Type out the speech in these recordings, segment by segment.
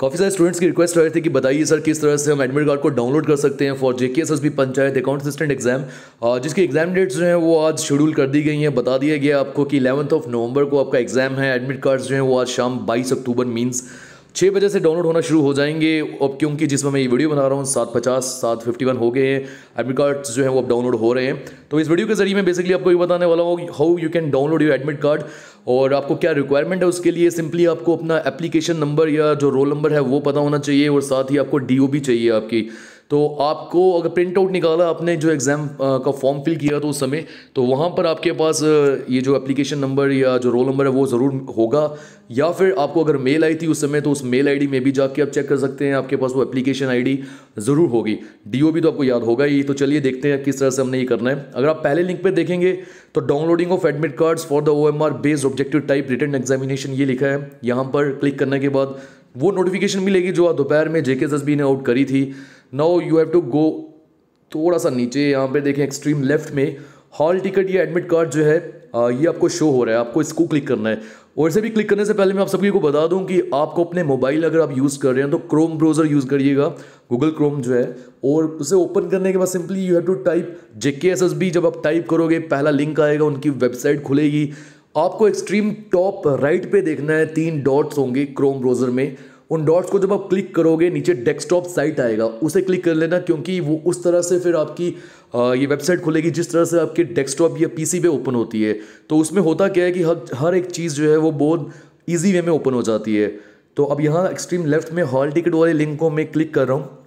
काफ़ी सारे स्टूडेंट्स की रिक्वेस्ट रहे थे कि बताइए सर किस तरह से हम एडमिट कार्ड को डाउनलोड कर सकते हैं for JK S S panchayat account assistant exam जिसकी एग्जाम डेट्स जो हैं वो आज शेड्यूल कर दी गई हैं बता दिया गया आपको कि इलेवंथ ऑफ नवंबर को आपका एग्जाम है एडमिट कार्ड जो है वो आज शाम बाईस अक्टूबर मीन्स छः बजे से डाउनलोड होना शुरू हो जाएंगे अब क्योंकि जिसमें मैं ये वीडियो बना रहा हूँ सात पचास सात फिफ्टी वन हो गए हैं एडमिट कार्ड्स जो है वो अब डाउनलोड हो रहे हैं तो इस वीडियो के जरिए मैं बेसिकली आपको ये बताने वाला हूँ how you can download your admit card और आपको क्या रिक्वायरमेंट है उसके लिए सिंपली आपको अपना एप्लीकेशन नंबर या जो रोल नंबर है वो पता होना चाहिए और साथ ही आपको डी चाहिए आपकी तो आपको अगर प्रिंट आउट निकाला आपने जो एग्ज़ाम का फॉर्म फिल किया तो उस समय तो वहाँ पर आपके पास ये जो एप्लीकेशन नंबर या जो रोल नंबर है वो ज़रूर होगा या फिर आपको अगर मेल आई थी उस समय तो उस मेल आईडी में भी जाके आप चेक कर सकते हैं आपके पास वो एप्लीकेशन आईडी ज़रूर होगी डीओबी तो आपको याद होगा ही तो चलिए देखते हैं किस तरह से हमने ये करना है अगर आप पहले लिंक पर देखेंगे तो downloading of admit cards for the O M R based objective type written examination ये लिखा है यहाँ पर क्लिक करने के बाद वो नोटिफिकेशन मिलेगी जो दोपहर में जेके एस ने आउट करी थी now you have to go थोड़ा सा नीचे यहाँ पे देखें एक्सट्रीम लेफ्ट में हॉल टिकट या एडमिट कार्ड जो है ये आपको शो हो रहा है आपको इसको क्लिक करना है और इसे भी क्लिक करने से पहले मैं आप सभी को बता दूं कि आपको अपने मोबाइल अगर आप यूज़ कर रहे हैं तो क्रोम ब्राउज़र यूज़ करिएगा गूगल क्रोम जो है और उसे ओपन करने के बाद simply you have to type JK S S B जब आप टाइप करोगे पहला लिंक आएगा उनकी वेबसाइट खुलेगी आपको एक्सट्रीम टॉप राइट पे देखना है तीन डॉट्स होंगे क्रोम ब्राउज़र में उन डॉट्स को जब आप क्लिक करोगे नीचे डेस्कटॉप साइट आएगा उसे क्लिक कर लेना क्योंकि वो उस तरह से फिर आपकी ये वेबसाइट खुलेगी जिस तरह से आपके डेस्कटॉप या पीसी पे ओपन होती है तो उसमें होता क्या है कि हर हर एक चीज़ जो है वो बहुत ईजी वे में ओपन हो जाती है तो अब यहाँ एक्सट्रीम लेफ्ट में हॉल टिकट वाले लिंक को मैं क्लिक कर रहा हूँ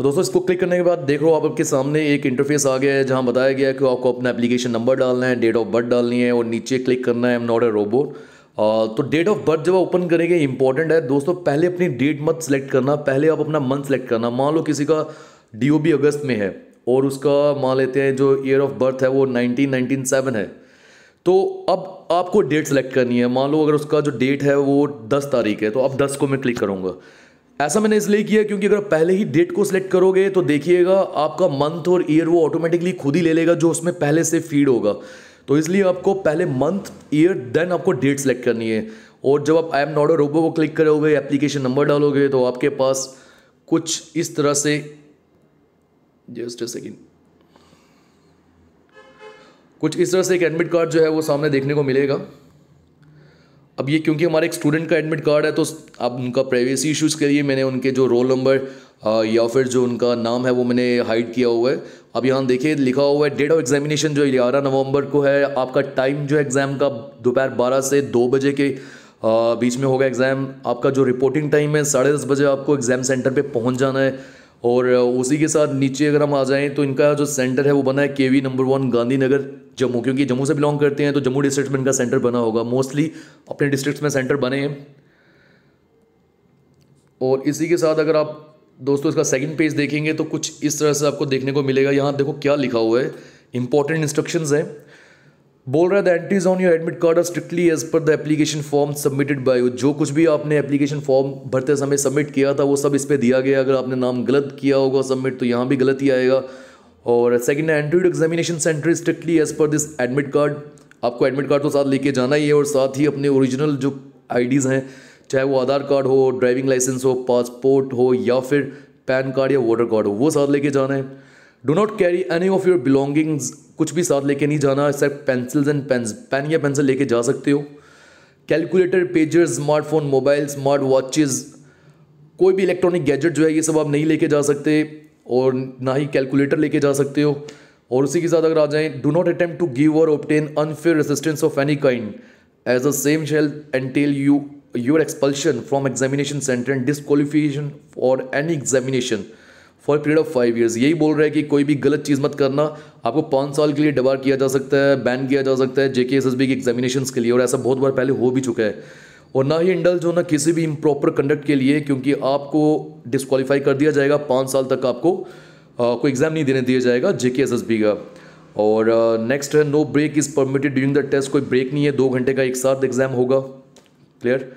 तो दोस्तों इसको क्लिक करने के बाद देख लो आपके सामने एक इंटरफेस आ गया है जहाँ बताया गया है कि आपको अपना एप्लीकेशन नंबर डालना है डेट ऑफ बर्थ डालनी है और नीचे क्लिक करना है एम नॉट ए रोबोट तो डेट ऑफ बर्थ जब ओपन करेंगे इंपॉर्टेंट है दोस्तों पहले अपनी डेट मत सेलेक्ट करना पहले आप अपना मंथ सेलेक्ट करना मान लो किसी का डी अगस्त में है और उसका मान लेते हैं जो ईयर ऑफ बर्थ है वो नाइनटीन नाइनटीन सेवन है तो अब आपको डेट सेलेक्ट करनी है मान लो अगर उसका जो डेट है वो दस तारीख है तो अब दस को मैं क्लिक करूँगा ऐसा मैंने इसलिए किया क्योंकि अगर पहले ही डेट को सिलेक्ट करोगे तो देखिएगा आपका मंथ और ईयर वो ऑटोमेटिकली खुद ही ले लेगा जो उसमें पहले से फीड होगा तो इसलिए आपको पहले मंथ ईयर देन आपको डेट सेलेक्ट करनी है और जब आप I am not a robot को क्लिक करोगे एप्लीकेशन नंबर डालोगे तो आपके पास कुछ इस तरह से जस्ट सेकेंड कुछ इस तरह से एक एडमिट कार्ड जो है वो सामने देखने को मिलेगा अब ये क्योंकि हमारे एक स्टूडेंट का एडमिट कार्ड है तो अब उनका प्राइवेसी इश्यूज़ के लिए मैंने उनके जो रोल नंबर या फिर जो उनका नाम है वो मैंने हाइड किया हुआ है अब यहाँ देखिए लिखा हुआ है डेट ऑफ एग्जामिनेशन जो ग्यारह नवंबर को है आपका टाइम जो एग्ज़ाम का दोपहर बारह से दो बजे के बीच में होगा एग्ज़ाम आपका जो रिपोर्टिंग टाइम है साढ़े दस बजे आपको एग्ज़ाम सेंटर पर पहुँच जाना है और उसी के साथ नीचे अगर हम आ जाएँ तो इनका जो सेंटर है वो बना है के नंबर वन गांधीनगर जम्मू क्योंकि जम्मू से बिलोंग करते हैं तो जम्मू डिस्ट्रिक्ट में इनका सेंटर बना होगा मोस्टली अपने डिस्ट्रिक्ट में सेंटर बने हैं और इसी के साथ अगर आप दोस्तों इसका सेकंड पेज देखेंगे तो कुछ इस तरह से आपको देखने को मिलेगा यहाँ देखो क्या लिखा हुआ है इंपॉर्टेंट इंस्ट्रक्शंस हैं बोल रहा है the entries on your admit card are strictly as per the application form submitted by जो कुछ भी आपने एप्लीकेशन फॉर्म भरते समय सबमिट किया था वो सब इस पर दिया गया अगर आपने नाम गलत किया होगा सबमिट तो यहाँ भी गलत ही आएगा और second entry examination centre strictly as per this admit card आपको एडमिट कार्ड तो साथ लेके जाना ही है और साथ ही अपने ओरिजिनल जो आईडीज़ हैं चाहे वो आधार कार्ड हो ड्राइविंग लाइसेंस हो पासपोर्ट हो या फिर पैन कार्ड या वोटर कार्ड हो वो साथ लेके जाना है do not carry any of your belongings कुछ भी साथ लेके नहीं जाना सिर्फ पेंसिल्स एंड पेन्स पेन या पेंसिल लेके जा सकते हो calculator pager smartphone mobile smart watches कोई भी इलेक्ट्रॉनिक गैजेट जो है ये सब आप नहीं लेके जा सकते और ना ही कैलकुलेटर लेके जा सकते हो और उसी के साथ अगर आ जाएं do not attempt to give और obtain unfair resistance of any kind as a same shall entail you your expulsion from examination centre and disqualification for any examination for period of five years यही बोल रहा है कि कोई भी गलत चीज़ मत करना आपको पाँच साल के लिए डबार किया जा सकता है बैन किया जा सकता है जेके एस एस बी के एग्जामिनेशन के लिए और ऐसा बहुत बार पहले हो भी चुका है और ना ही जो होना किसी भी इम्प्रॉपर कंडक्ट के लिए क्योंकि आपको डिसक्वालीफाई कर दिया जाएगा पाँच साल तक आपको आ, कोई एग्ज़ाम नहीं देने दिया जाएगा जे के एस एस बी का और नेक्स्ट है no break is permitted during the test कोई ब्रेक नहीं है दो घंटे का एक साथ एग्ज़ाम होगा क्लियर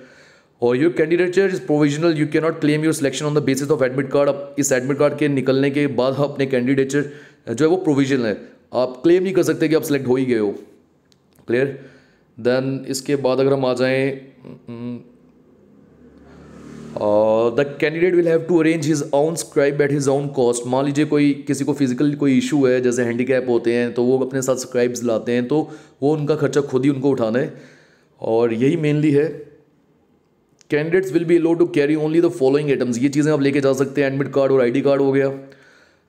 और your candidature is provisional you not claim your selection on the basis of admit card अब इस एडमिट कार्ड के निकलने के बाद अपने कैंडिडेचर जो है वो प्रोविजनल है आप क्लेम नहीं कर सकते कि आप सिलेक्ट हो ही गए हो क्लियर देन इसके बाद अगर हम आ जाए the candidate will have to arrange his own scribe at his own cost मान लीजिए कोई किसी को फिजिकल कोई इशू है जैसे हैंडीकैप होते हैं तो वो अपने साथ स्क्राइब्स लाते हैं तो वो उनका खर्चा खुद ही उनको उठाना है और यही मेनली है candidates will be allowed to carry only the following items ये चीज़ें आप लेके जा सकते हैं एडमिट कार्ड और आईडी कार्ड हो गया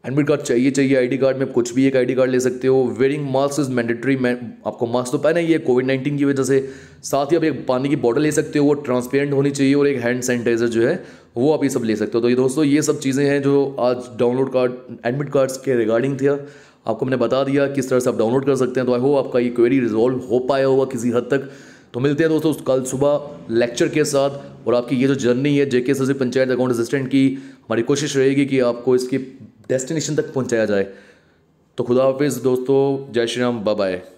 एडमिट कार्ड चाहिए चाहिए आईडी कार्ड में कुछ भी एक आईडी कार्ड ले सकते हो वेयरिंग मास्क इज मैंडेटरी आपको मास्क तो पहना ही है कोविड नाइन्टीन की वजह से साथ ही आप एक पानी की बॉटल ले सकते हो वो ट्रांसपेरेंट होनी चाहिए और एक हैंड सैनिटाइजर जो है वो आप ये सब ले सकते हो तो ये दोस्तों ये सब चीज़ें हैं जो आज डाउनलोड कार्ड एडमिट कार्ड्स के रिगार्डिंग थे आपको मैंने बता दिया किस तरह से आप डाउनलोड कर सकते हैं तो आई होप आपका ये क्वेरी रिजॉल्व हो पाया होगा किसी हद तक तो मिलते हैं दोस्तों कल सुबह लेक्चर के साथ और आपकी ये जो जर्नी है JK S panchayat account assistant की हमारी कोशिश रहेगी कि आपको इसकी डेस्टिनेशन तक पहुँचाया जाए तो खुदा हाफिज़ दोस्तों जय श्री राम बाय